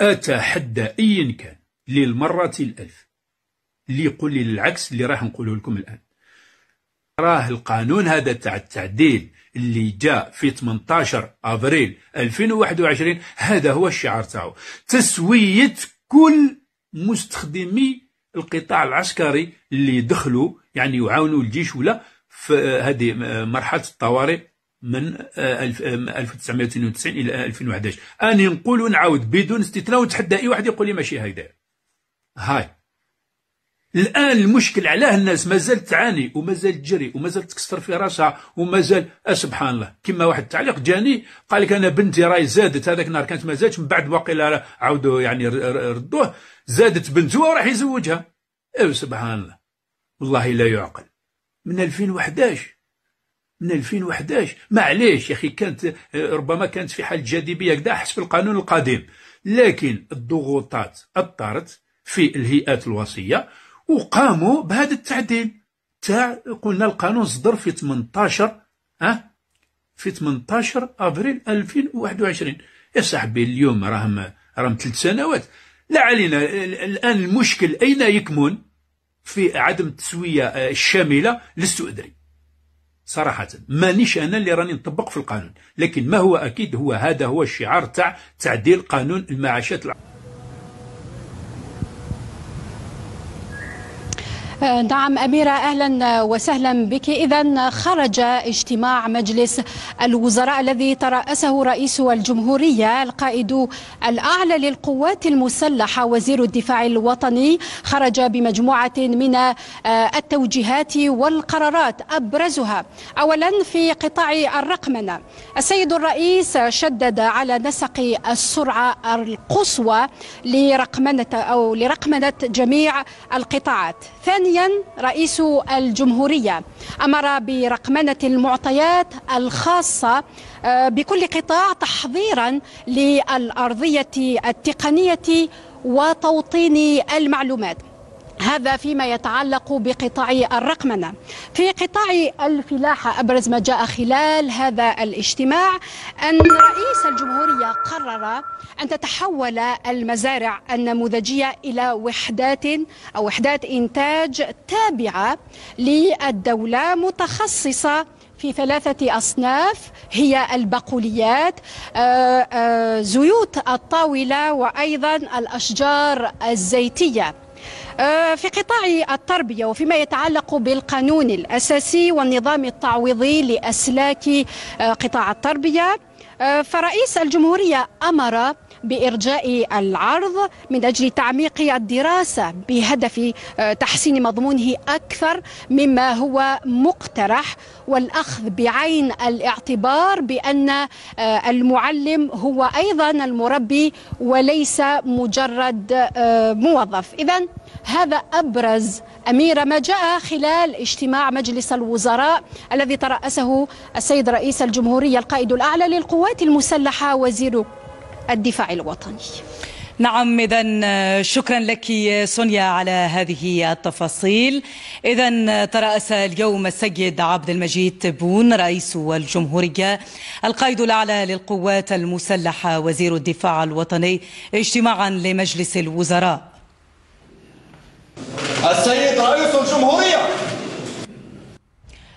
أتحدى أيا كان للمرة الألف اللي يقول لي العكس اللي راح نقوله لكم الآن راه القانون هذا تاع التعديل اللي جاء في 18 ابريل 2021 هذا هو الشعار تاعو تسويه كل مستخدمي القطاع العسكري اللي دخلوا يعني يعاونوا الجيش ولا في هذه مرحله الطوارئ من 1992 آه، آه، الى 2011 اني نقول ونعاود بدون استثناء وتحدى اي واحد يقول لي ماشي هكذا هاي الان المشكل علاه الناس مازال تعاني ومازال تجري ومازال تكسر في راسها ومازال آه، سبحان الله كما واحد التعليق جاني قال لك انا بنتي راهي زادت هذاك النهار كانت مازالتش من بعد واقيلا عاودوا يعني ردوه زادت بنته وراح يزوجها ايوا سبحان الله والله لا يعقل من 2011 من 2011 معليش يا أخي كانت آه، ربما كانت في حال جاذبية كذا حسب القانون القديم لكن الضغوطات أثرت في الهيئات الوصية وقاموا بهذا التعديل تاع قلنا القانون صدر في 18 ها في 18 ابريل 2021 يا صاحبي اليوم راهم راهم ثلاث سنوات لا علينا الان المشكل اين يكمن في عدم التسويه آه، الشامله لست ادري صراحة مانيش أنا اللي راني نطبق في القانون لكن ما هو أكيد هو هذا هو الشعار تاع تعديل قانون المعاشات العامة آه، نعم أميرة أهلا وسهلا بك إذا خرج اجتماع مجلس الوزراء الذي ترأسه رئيس الجمهورية القائد الأعلى للقوات المسلحة وزير الدفاع الوطني خرج بمجموعة من آه، التوجيهات والقرارات أبرزها أولا في قطاع الرقمنة السيد الرئيس شدد على نسق السرعة القصوى لرقمنة أو لرقمنة جميع القطاعات ثانيا ثانيا رئيس الجمهورية أمر برقمنة المعطيات الخاصة آه، بكل قطاع تحضيرا للأرضية التقنية وتوطين المعلومات هذا فيما يتعلق بقطاع الرقمنة في قطاع الفلاحة أبرز ما جاء خلال هذا الاجتماع أن رئيس الجمهورية قرر أن تتحول المزارع النموذجية إلى وحدات أو وحدات إنتاج تابعة للدولة متخصصة في ثلاثة أصناف هي البقوليات آه، آه، زيوت الطاولة وأيضا الأشجار الزيتية آه، في قطاع التربية وفيما يتعلق بالقانون الأساسي والنظام التعويضي لأسلاك آه، قطاع التربية آه، فرئيس الجمهورية أمر بإرجاء العرض من أجل تعميق الدراسة بهدف آه، تحسين مضمونه أكثر مما هو مقترح والأخذ بعين الاعتبار بأن آه، المعلم هو أيضا المربي وليس مجرد موظف إذا هذا أبرز أميرة ما جاء خلال اجتماع مجلس الوزراء الذي ترأسه السيد رئيس الجمهورية القائد الأعلى للقوة القوات المسلحة وزير الدفاع الوطني نعم اذا آه، شكرا لك سونيا على هذه التفاصيل اذا آه، تراس اليوم السيد عبد المجيد تبون رئيس الجمهوريه القائد الاعلى للقوات المسلحه وزير الدفاع الوطني اجتماعا لمجلس الوزراء السيد رئيس الجمهوريه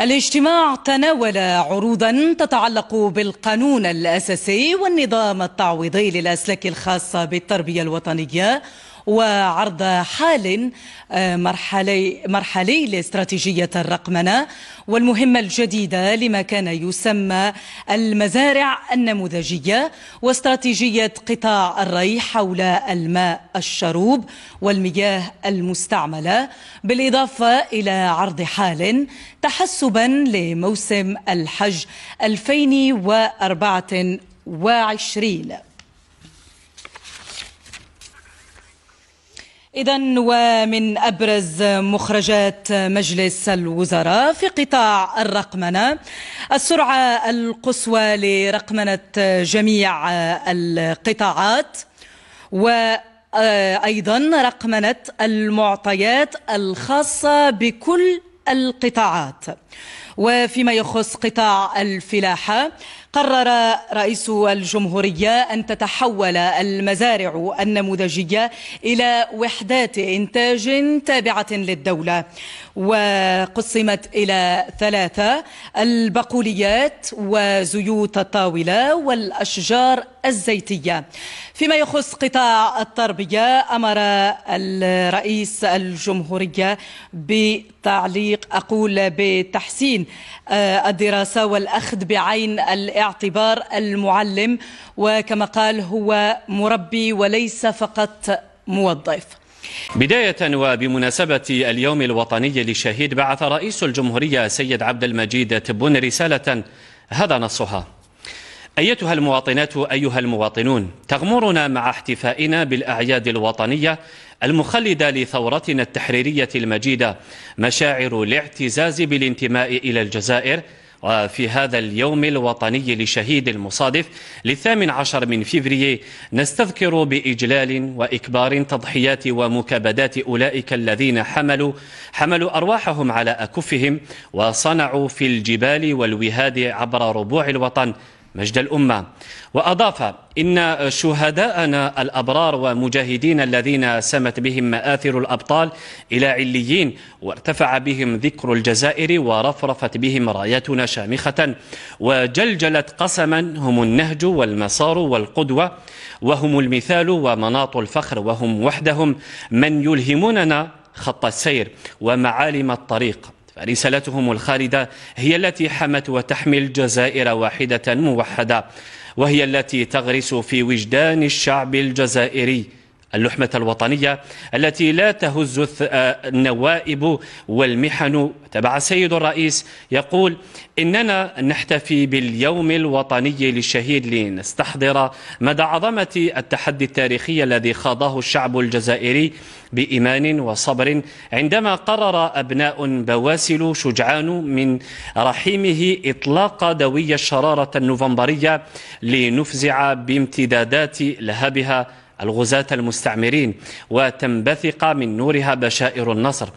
الاجتماع تناول عروضا تتعلق بالقانون الأساسي والنظام التعويضي للأسلاك الخاصة بالتربية الوطنية وعرض حال آه، مرحلي, مرحلي لاستراتيجية الرقمنة والمهمة الجديدة لما كان يسمى المزارع النموذجية واستراتيجية قطاع الري حول الماء الشروب والمياه المستعملة بالإضافة إلى عرض حال تحسبا لموسم الحج 2024 إذا ومن أبرز مخرجات مجلس الوزراء في قطاع الرقمنة السرعة القصوى لرقمنة جميع القطاعات وأيضا رقمنة المعطيات الخاصة بكل القطاعات وفيما يخص قطاع الفلاحة قرر رئيس الجمهورية أن تتحول المزارع النموذجية إلى وحدات إنتاج تابعة للدولة وقسمت إلى ثلاثة البقوليات وزيوت الطاولة والأشجار الزيتية فيما يخص قطاع التربية أمر الرئيس الجمهورية ب التعليق أقول بتحسين آه، الدراسة والأخذ بعين الاعتبار المعلم وكما قال هو مربي وليس فقط موظف بداية وبمناسبة اليوم الوطني للشهيد بعث رئيس الجمهورية سيد عبد المجيد تبون رسالة هذا نصها أيتها المواطنات أيها المواطنون تغمرنا مع احتفائنا بالأعياد الوطنية المخلدة لثورتنا التحريرية المجيدة مشاعر الاعتزاز بالانتماء إلى الجزائر وفي هذا اليوم الوطني لشهيد المصادف للثامن عشر من فيفري نستذكر بإجلال وإكبار تضحيات ومكابدات أولئك الذين حملوا حملوا أرواحهم على أكفهم وصنعوا في الجبال والوهاد عبر ربوع الوطن مجد الأمة وأضاف إن شهداءنا الأبرار ومجاهدين الذين سمت بهم مآثر الأبطال إلى عليين وارتفع بهم ذكر الجزائر ورفرفت بهم رايتنا شامخة وجلجلت قسما هم النهج والمسار والقدوة وهم المثال ومناط الفخر وهم وحدهم من يلهموننا خط السير ومعالم الطريق فرسالتهم الخالدة هي التي حمت وتحمي الجزائر واحدة موحدة وهي التي تغرس في وجدان الشعب الجزائري اللحمة الوطنية التي لا تهز آه، النوائب والمحن تبع السيد الرئيس يقول إننا نحتفي باليوم الوطني للشهيد لنستحضر مدى عظمة التحدي التاريخي الذي خاضه الشعب الجزائري بإيمان وصبر عندما قرر أبناء بواسل شجعان من رحيمه إطلاق دوي الشرارة النوفمبرية لنفزع بامتدادات لهبها الغزاة المستعمرين وتنبثق من نورها بشائر النصر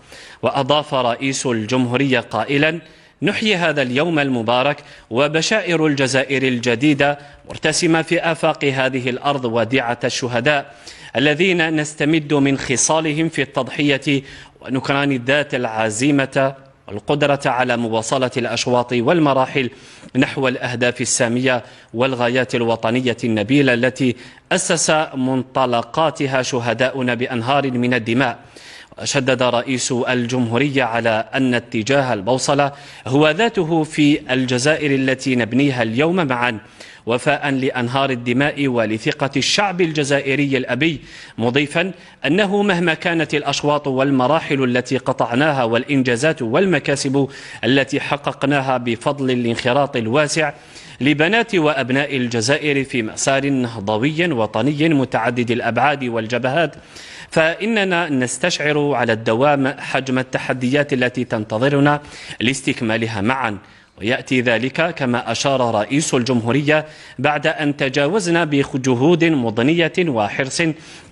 وأضاف رئيس الجمهورية قائلا نحيي هذا اليوم المبارك وبشائر الجزائر الجديدة مرتسمة في آفاق هذه الأرض وديعة الشهداء الذين نستمد من خصالهم في التضحية ونكران الذات العزيمة القدرة على مواصلة الأشواط والمراحل نحو الأهداف السامية والغايات الوطنية النبيلة التي أسس منطلقاتها شهداؤنا بأنهار من الدماء شدد رئيس الجمهورية على أن اتجاه البوصلة هو ذاته في الجزائر التي نبنيها اليوم معاً وفاء لأنهار الدماء ولثقة الشعب الجزائري الأبي مضيفا أنه مهما كانت الأشواط والمراحل التي قطعناها والإنجازات والمكاسب التي حققناها بفضل الانخراط الواسع لبنات وأبناء الجزائر في مسار نهضوي وطني متعدد الأبعاد والجبهات فإننا نستشعر على الدوام حجم التحديات التي تنتظرنا لاستكمالها معا ويأتي ذلك كما أشار رئيس الجمهورية بعد أن تجاوزنا بجهود مضنية وحرص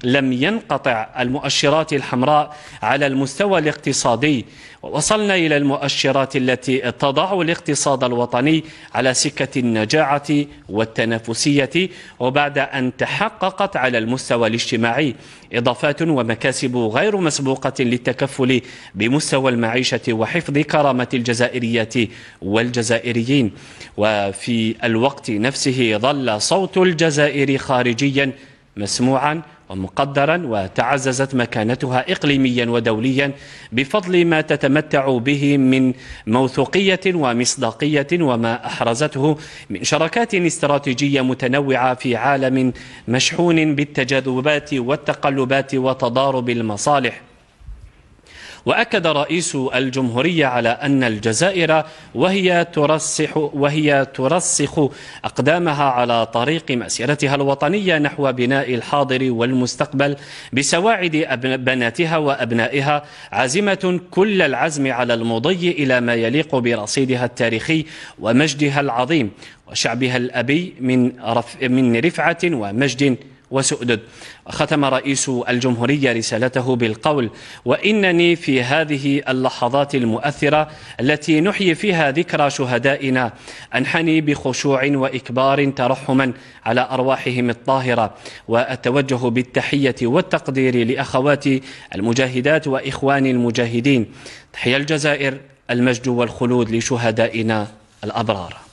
لم ينقطع المؤشرات الحمراء على المستوى الاقتصادي ووصلنا إلى المؤشرات التي تضع الاقتصاد الوطني على سكة النجاعة والتنافسية وبعد أن تحققت على المستوى الاجتماعي إضافات ومكاسب غير مسبوقة للتكفل بمستوى المعيشة وحفظ كرامة الجزائريات والجزائريين وفي الوقت نفسه ظل صوت الجزائر خارجيا مسموعا ومقدرا وتعززت مكانتها إقليميا ودوليا بفضل ما تتمتع به من موثوقية ومصداقية وما أحرزته من شراكات استراتيجية متنوعة في عالم مشحون بالتجاذبات والتقلبات وتضارب المصالح وأكد رئيس الجمهورية على أن الجزائر وهي ترسح وهي ترسخ أقدامها على طريق مسيرتها الوطنية نحو بناء الحاضر والمستقبل بسواعد بناتها وأبنائها عازمة كل العزم على المضي إلى ما يليق برصيدها التاريخي ومجدها العظيم وشعبها الأبي من, من رفعة ومجد وسؤدد ختم رئيس الجمهورية رسالته بالقول وإنني في هذه اللحظات المؤثرة التي نحيي فيها ذكرى شهدائنا أنحني بخشوع وإكبار ترحما على أرواحهم الطاهرة وأتوجه بالتحية والتقدير لأخواتي المجاهدات وإخواني المجاهدين تحيا الجزائر المجد والخلود لشهدائنا الأبرار